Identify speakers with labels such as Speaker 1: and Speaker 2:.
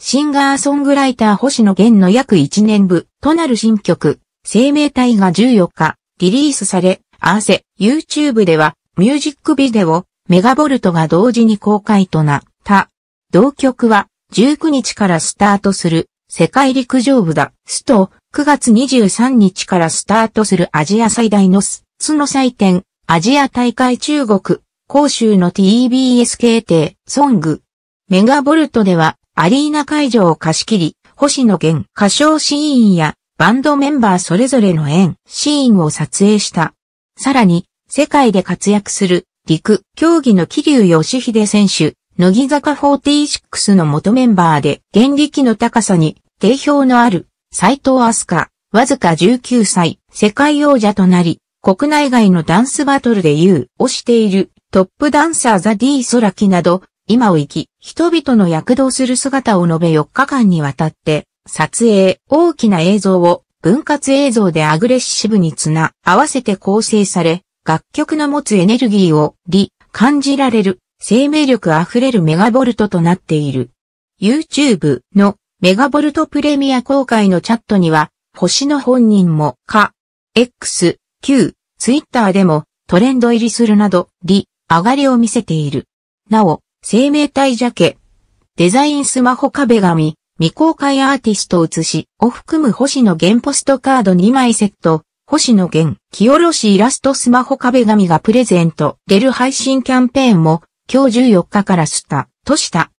Speaker 1: シンガーソングライター星野源の約1年分となる新曲、生命体が14日、リリースされ、合わせ、YouTube では、ミュージックビデオ、メガボルトが同時に公開となった。同曲は、19日からスタートする、世界陸上部だ、スと、9月23日からスタートするアジア最大のス、ツの祭典、アジア大会中国、広州の TBS 系定、ソング、メガボルトではアリーナ会場を貸し切り、星野源歌唱シーンやバンドメンバーそれぞれの演シーンを撮影した。さらに、世界で活躍する陸競技の桐生義秀選手、乃木坂46の元メンバーで、原力の高さに定評のある斎藤飛鳥、わずか19歳、世界王者となり、国内外のダンスバトルで優をしているトップダンサーザ・ディー・ソラキなど、今を生き、人々の躍動する姿を述べ4日間にわたって、撮影、大きな映像を分割映像でアグレッシブにつな、合わせて構成され、楽曲の持つエネルギーを、理、感じられる、生命力あふれるメガボルトとなっている。YouTube のメガボルトプレミア公開のチャットには、星の本人も、か、X、Q、Twitter でもトレンド入りするなど、理、上がりを見せている。なお、生命体ジャケ、デザインスマホ壁紙、未公開アーティスト写しを含む星野源ポストカード2枚セット、星野源、木下ろしイラストスマホ壁紙がプレゼント、出る配信キャンペーンも、今日14日からスタ、ートした。